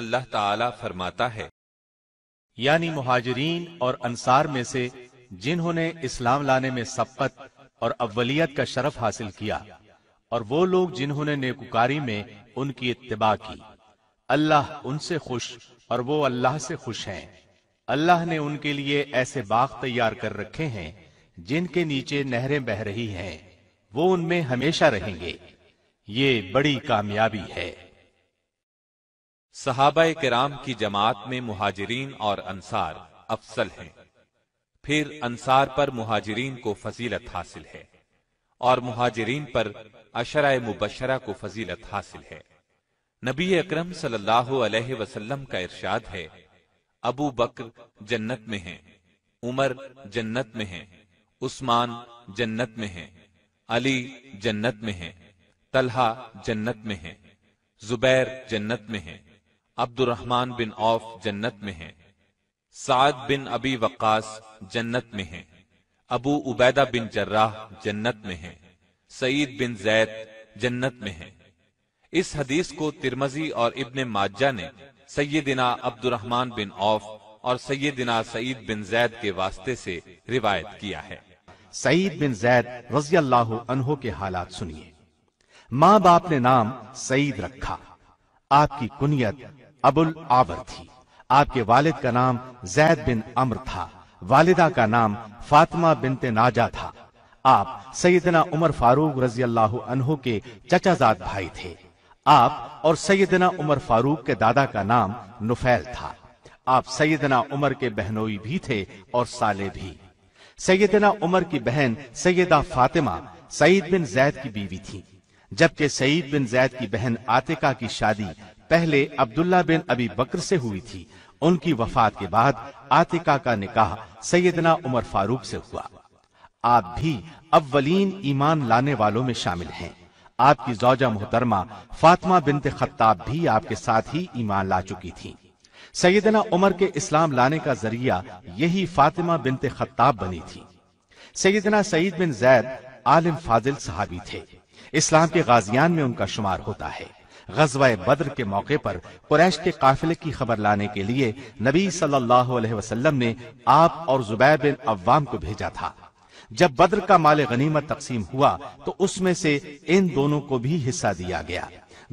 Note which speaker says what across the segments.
Speaker 1: اللہ تعالی فرماتا ہے
Speaker 2: یعنی مہاجرین اور انصار میں سے جنہوں نے اسلام لانے میں سبقت اور اولیت کا شرف حاصل کیا اور وہ لوگ جنہوں نے نیکوکاری میں ان کی اتباع کی اللہ ان سے خوش اور وہ اللہ سے خوش ہیں اللہ نے ان کے لیے ایسے باغ تیار کر رکھے ہیں جن کے نیچے نہریں بہ رہی ہیں وہ ان میں ہمیشہ رہیں گے یہ بڑی کامیابی ہے
Speaker 1: صحابہ کرام کی جماعت میں مہاجرین اور انصار افسل ہیں پھر انصار پر مہاجرین کو فضیلت حاصل ہے اور مہاجرین پر عشرۂ مبشرہ کو فضیلت حاصل ہے نبی اکرم صلی اللہ علیہ وسلم کا ارشاد ہے ابو بکر جنت میں ہیں عمر جنت میں ہیں عثمان جنت میں ہیں علی جنت میں ہیں طلحہ جنت میں ہیں زبیر جنت میں ہیں عبد الرحمن بن اوف جنت میں ہیں سعد بن ابی وقاص جنت میں ہیں ابو عبیدہ بن جراح جنت میں ہیں سعید بن زید جنت میں ہیں اس حدیث کو ترمزی اور ابن ماجہ نے سیدنا عبد الرحمن بن اوف اور سیدنا سعید بن زید کے واسطے سے روایت کیا ہے
Speaker 2: سعید بن زید رضی اللہ عنہ کے حالات سنیے ماں باپ نے نام سعید رکھا آپ کی کنیت ابو العاور تھی آپ کے والد کا نام زید بن امر تھا والدہ کا نام فاطمہ بنت ناجہ تھا آپ سیدنا عمر فاروق رضی اللہ عنہ کے چچا زاد بھائی تھے آپ اور سیدنا عمر فاروق کے دادا کا نام نفیل تھا آپ سیدنا عمر کے بہنوئی بھی تھے اور سالے بھی سیدنا عمر کی بہن سیدہ فاطمہ سعید بن زید کی بیوی تھی جبکہ سعید بن زید کی بہن آتکا کی شادی پہلے عبداللہ بن ابی بکر سے ہوئی تھی ان کی وفات کے بعد آتکا کا نکاح سیدنا عمر فاروق سے ہوا آپ بھی اولین ایمان لانے والوں میں شامل ہیں آپ کی زوجہ محترمہ فاطمہ بنت خطاب بھی آپ کے ساتھ ہی ایمان لا چکی تھی سیدنا عمر کے اسلام لانے کا ذریعہ یہی فاطمہ بنت خطاب بنی تھی سیدنا سعید بن زید عالم فاضل صحابی تھے اسلام کے غازیان میں ان کا شمار ہوتا ہے غزوہ بدر کے موقع پر قریش کے قافلے کی خبر لانے کے لیے نبی صلی اللہ علیہ وسلم نے آپ اور زبیر بن عوام کو بھیجا تھا جب بدر کا مال غنیمت تقسیم ہوا تو اس میں سے ان دونوں کو بھی حصہ دیا گیا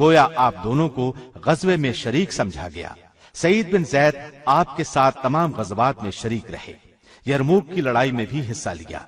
Speaker 2: گویا آپ دونوں کو غزوے میں شریک سمجھا گیا سعید بن زید آپ کے ساتھ تمام غزوات میں شریک رہے یرموک کی لڑائی میں بھی حصہ لیا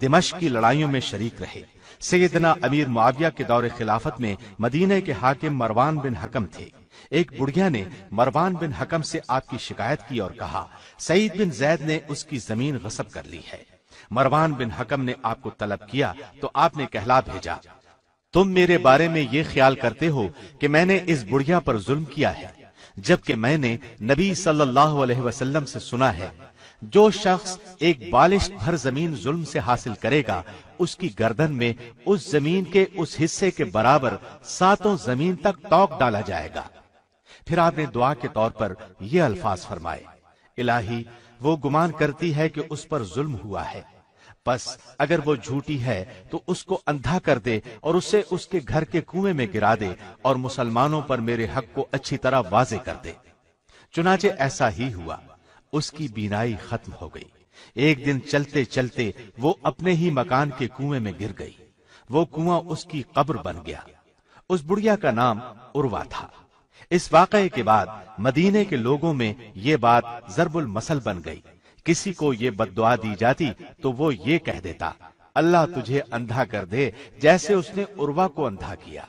Speaker 2: دمشق کی لڑائیوں میں شریک رہے سیدنا امیر معاویہ کے دور خلافت میں مدینہ کے حاکم مروان بن حکم تھے ایک بڑھیا نے مروان بن حکم سے آپ کی کی کی شکایت اور کہا سعید بن زید نے اس زمین غصب کر لی ہے مروان بن حکم نے آپ کو طلب کیا تو آپ نے کہلا بھیجا تم میرے بارے میں یہ خیال کرتے ہو کہ میں نے اس بڑھیا پر ظلم کیا ہے جبکہ میں نے نبی صلی اللہ علیہ وسلم سے سنا ہے جو شخص ایک بالش بھر زمین ظلم سے حاصل کرے گا اس کی گردن میں اس زمین کے اس حصے کے برابر ساتوں زمین تک ٹاپ ڈالا جائے گا پھر آپ نے دعا کے طور پر یہ الفاظ فرمائے الہی وہ گمان کرتی ہے کہ اس پر ظلم ہوا ہے بس اگر وہ جھوٹی ہے تو اس کو اندھا کر دے اور اسے اس کے گھر کے کنویں میں گرا دے اور مسلمانوں پر میرے حق کو اچھی طرح واضح کر دے چنانچہ ایسا ہی ہوا اس کی بینائی ختم ہو گئی ایک دن چلتے چلتے وہ اپنے ہی مکان کے کنویں میں گر گئی وہ کنواں اس کی قبر بن گیا اس کا نام اروا تھا اس واقعے کے بعد مدینے کے لوگوں میں یہ بات ضرب المسل بن گئی کسی کو یہ بد دعا دی جاتی تو وہ یہ کہہ دیتا اللہ تجھے اندھا کر دے جیسے اس نے اروا کو اندھا کیا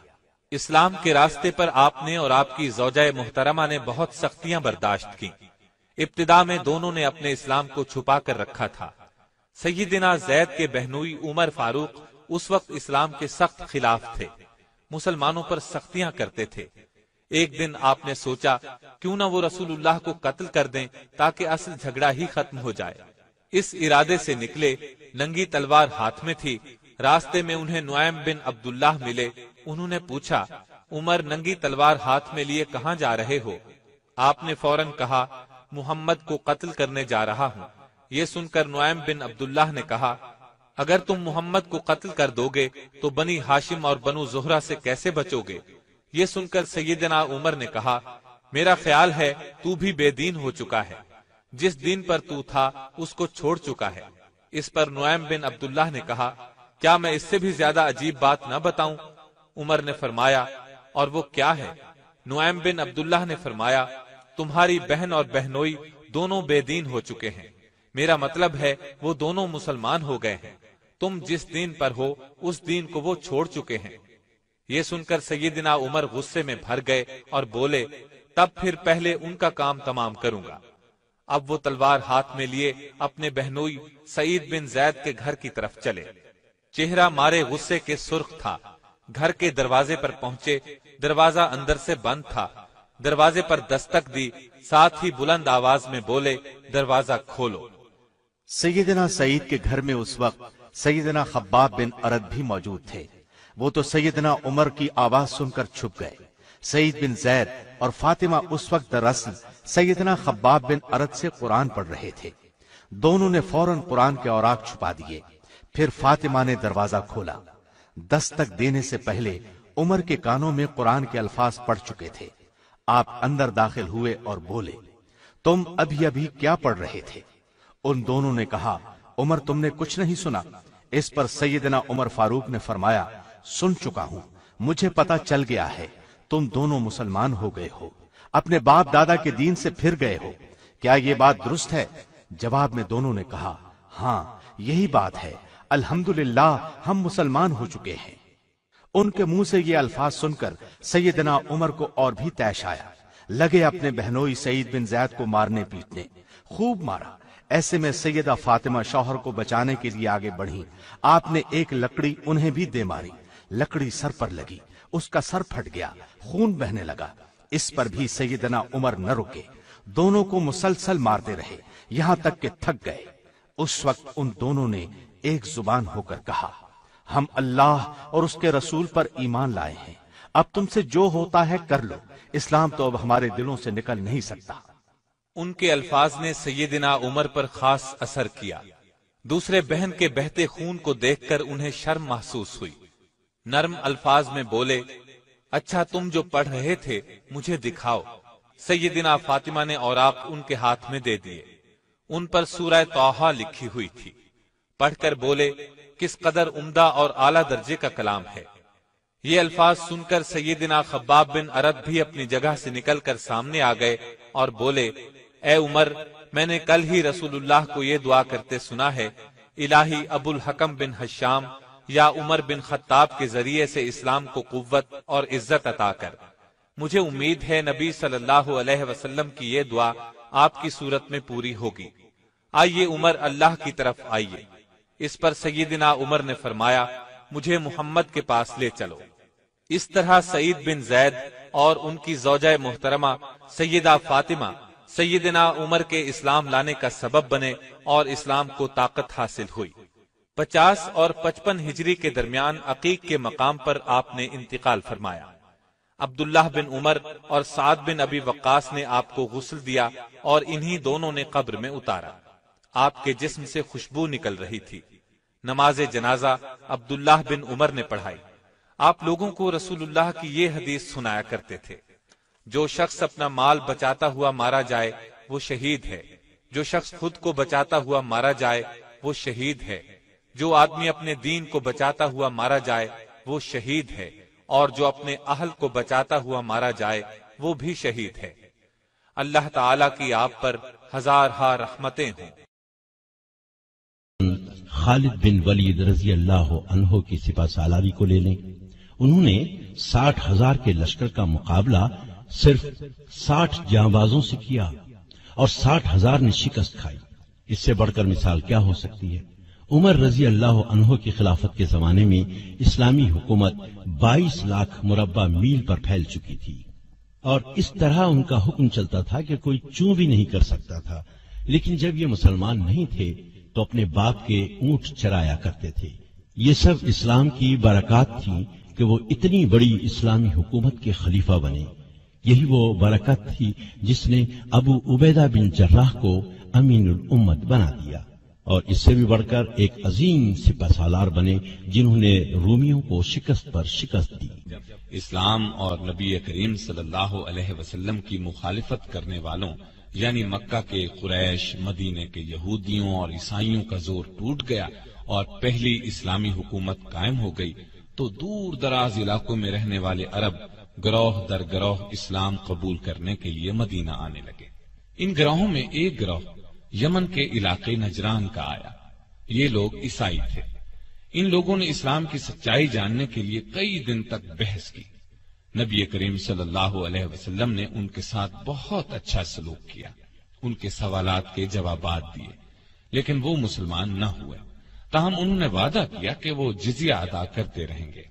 Speaker 1: اسلام کے راستے پر آپ نے اور آپ کی زوجہ محترمہ نے بہت سختیاں برداشت کی ابتدا میں دونوں نے اپنے اسلام کو چھپا کر رکھا تھا سیدنا زید کے بہنوئی عمر فاروق اس وقت اسلام کے سخت خلاف تھے مسلمانوں پر سختیاں کرتے تھے ایک دن آپ نے سوچا کیوں نہ وہ رسول اللہ کو قتل کر دیں تاکہ اصل جھگڑا ہی ختم ہو جائے اس ارادے سے نکلے ننگی تلوار ہاتھ میں تھی راستے میں انہیں نوائم بن عبداللہ ملے انہوں نے پوچھا عمر ننگی تلوار ہاتھ میں لیے کہاں جا رہے ہو آپ نے فوراً کہا محمد کو قتل کرنے جا رہا ہوں یہ سن کر نوائم بن عبداللہ نے کہا اگر تم محمد کو قتل کر دو گے تو بنی ہاشم اور بنو زہرہ سے کیسے بچو گے یہ سن کر سیدنا عمر نے کہا میرا خیال ہے تو بھی بے دین ہو چکا ہے جس دین پر تو تھا اس کو چھوڑ چکا ہے اس پر نوائم بن عبداللہ نے کہا کیا میں اس سے بھی زیادہ عجیب بات نہ بتاؤں عمر نے فرمایا اور وہ کیا ہے نوائم بن عبداللہ نے فرمایا تمہاری بہن اور بہنوئی دونوں بے دین ہو چکے ہیں میرا مطلب ہے وہ دونوں مسلمان ہو گئے ہیں تم جس دین پر ہو اس دین کو وہ چھوڑ چکے ہیں یہ سن کر سیدنا عمر غصے میں بھر گئے اور بولے تب پھر پہلے ان کا کام تمام کروں گا اب وہ تلوار ہاتھ میں لیے اپنے بہنوئی سعید بن زید کے گھر کی طرف چلے چہرہ مارے غصے کے سرخ تھا گھر کے دروازے پر پہنچے دروازہ اندر سے بند تھا دروازے پر دستک دی ساتھ ہی بلند آواز میں بولے دروازہ کھولو
Speaker 2: سیدنا سعید کے گھر میں اس وقت سیدنا خباب بن بھی موجود تھے وہ تو سیدنا عمر کی آواز سن کر چھپ گئے سعید بن زید اور فاطمہ اس وقت دراصل سیدنا خباب بن ارد سے قرآن پڑھ رہے تھے دونوں نے فوراً قرآن کے اوراق چھپا دیے پھر فاطمہ نے دروازہ کھولا دستک دینے سے پہلے عمر کے کانوں میں قرآن کے الفاظ پڑھ چکے تھے آپ اندر داخل ہوئے اور بولے تم ابھی ابھی کیا پڑھ رہے تھے ان دونوں نے کہا عمر تم نے کچھ نہیں سنا اس پر سیدنا عمر فاروق نے فرمایا سن چکا ہوں مجھے پتا چل گیا ہے تم دونوں مسلمان ہو گئے ہو اپنے باپ دادا کے دین سے پھر گئے ہو کیا یہ بات درست ہے جواب میں دونوں نے کہا ہاں یہی بات ہے الحمدللہ ہم مسلمان ہو چکے ہیں ان کے منہ سے یہ الفاظ سن کر سیدنا عمر کو اور بھی تیش آیا لگے اپنے بہنوئی سعید بن زید کو مارنے پیٹنے خوب مارا ایسے میں سیدہ فاطمہ شوہر کو بچانے کے لیے آگے بڑھی آپ نے ایک لکڑی انہیں بھی دے ماری لکڑی سر پر لگی اس کا سر پھٹ گیا خون بہنے لگا اس پر بھی سیدنا عمر نہ رکے دونوں کو مسلسل مارتے رہے یہاں تک کہ تھک گئے اس وقت ان دونوں نے ایک زبان ہو کر کہا ہم اللہ اور اس کے رسول پر ایمان لائے ہیں اب تم سے جو ہوتا ہے کر لو اسلام تو اب ہمارے دلوں سے نکل نہیں سکتا
Speaker 1: ان کے الفاظ نے سیدنا عمر پر خاص اثر کیا دوسرے بہن کے بہتے خون کو دیکھ کر انہیں شرم محسوس ہوئی نرم الفاظ میں بولے اچھا تم جو پڑھ رہے تھے مجھے دکھاؤ سیدنا فاطمہ نے اور آپ ان کے ہاتھ میں دے دیے ان پر سورہ توحا لکھی ہوئی تھی پڑھ کر بولے کس قدر عمدہ اور اعلیٰ درجے کا کلام ہے یہ الفاظ سن کر سیدنا خباب بن عرب بھی اپنی جگہ سے نکل کر سامنے آ گئے اور یہ دعا کرتے سنا ہے الہی ابو الحکم بن حشام یا عمر بن خطاب کے ذریعے سے اسلام کو قوت اور عزت عطا کر مجھے امید ہے نبی صلی اللہ علیہ وسلم کی یہ دعا آپ کی صورت میں پوری ہوگی آئیے عمر اللہ کی طرف آئیے اس پر سیدنا عمر نے فرمایا مجھے محمد کے پاس لے چلو اس طرح سعید بن زید اور ان کی زوجہ محترمہ سیدہ فاطمہ سیدنا عمر کے اسلام لانے کا سبب بنے اور اسلام کو طاقت حاصل ہوئی پچاس اور پچپن ہجری کے درمیان عقیق کے مقام پر آپ نے انتقال فرمایا عبداللہ بن عمر اور سعد بن ابی وقاص نے آپ کو غسل دیا اور انہی دونوں نے قبر میں اتارا آپ کے جسم سے خوشبو نکل رہی تھی نماز جنازہ عبداللہ بن عمر نے پڑھائی آپ لوگوں کو رسول اللہ کی یہ حدیث سنایا کرتے تھے جو شخص اپنا مال بچاتا ہوا مارا جائے وہ شہید ہے جو شخص خود کو بچاتا ہوا مارا جائے وہ شہید ہے جو آدمی اپنے دین کو بچاتا ہوا مارا جائے وہ شہید ہے اور جو اپنے اہل کو بچاتا ہوا مارا جائے وہ بھی شہید ہے اللہ تعالی کی آپ پر ہزار ہا رحمتیں ہیں
Speaker 3: خالد بن ولید رضی اللہ عنہ کی سپا سالاری کو لے لیں انہوں نے ساٹھ ہزار کے لشکر کا مقابلہ صرف ساٹھ ساٹھ سے سے کیا اور ہزار نے شکست کھائی اس بڑھ کر مثال کیا ہو سکتی ہے عمر رضی اللہ عنہ کی خلافت کے زمانے میں اسلامی حکومت بائیس لاکھ مربع میل پر پھیل چکی تھی اور اس طرح ان کا حکم چلتا تھا کہ کوئی چوں بھی نہیں کر سکتا تھا لیکن جب یہ مسلمان نہیں تھے تو اپنے باپ کے اونٹ چرایا کرتے تھے یہ سب اسلام کی برکات تھی کہ وہ اتنی بڑی اسلامی حکومت کے خلیفہ بنے یہی وہ برکت تھی جس نے ابو عبیدہ بن جراح کو امین الامت بنا دیا اور اس سے بھی بڑھ کر ایک عظیم سپہ سالار بنے جنہوں نے رومیوں کو شکست پر شکست دی
Speaker 1: اسلام اور نبی کریم صلی اللہ علیہ وسلم کی مخالفت کرنے والوں یعنی مکہ کے قریش مدینے کے یہودیوں اور عیسائیوں کا زور ٹوٹ گیا اور پہلی اسلامی حکومت قائم ہو گئی تو دور دراز علاقوں میں رہنے والے عرب گروہ در گروہ اسلام قبول کرنے کے لیے مدینہ آنے لگے ان گروہوں میں ایک گروہ یمن کے علاقے نجران کا آیا یہ لوگ عیسائی تھے ان لوگوں نے اسلام کی سچائی جاننے کے لیے کئی دن تک بحث کی نبی کریم صلی اللہ علیہ وسلم نے ان کے ساتھ بہت اچھا سلوک کیا ان کے سوالات کے جوابات دیے لیکن وہ مسلمان نہ ہوئے تاہم انہوں نے وعدہ کیا کہ وہ جزیہ ادا کرتے رہیں گے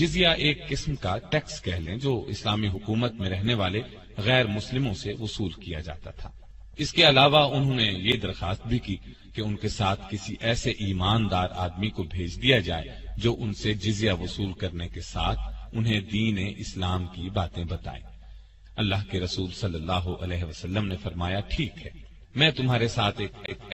Speaker 1: جزیہ ایک قسم کا ٹیکس کہہ لیں جو اسلامی حکومت میں رہنے والے غیر مسلموں سے وصول کیا جاتا تھا اس کے علاوہ انہوں نے یہ درخواست بھی کی کہ ان کے ساتھ کسی ایسے ایماندار آدمی کو بھیج دیا جائے جو ان سے جزیہ وصول کرنے کے ساتھ انہیں دین اسلام کی باتیں بتائیں اللہ کے رسول صلی اللہ علیہ وسلم نے فرمایا ٹھیک ہے میں تمہارے ساتھ ایک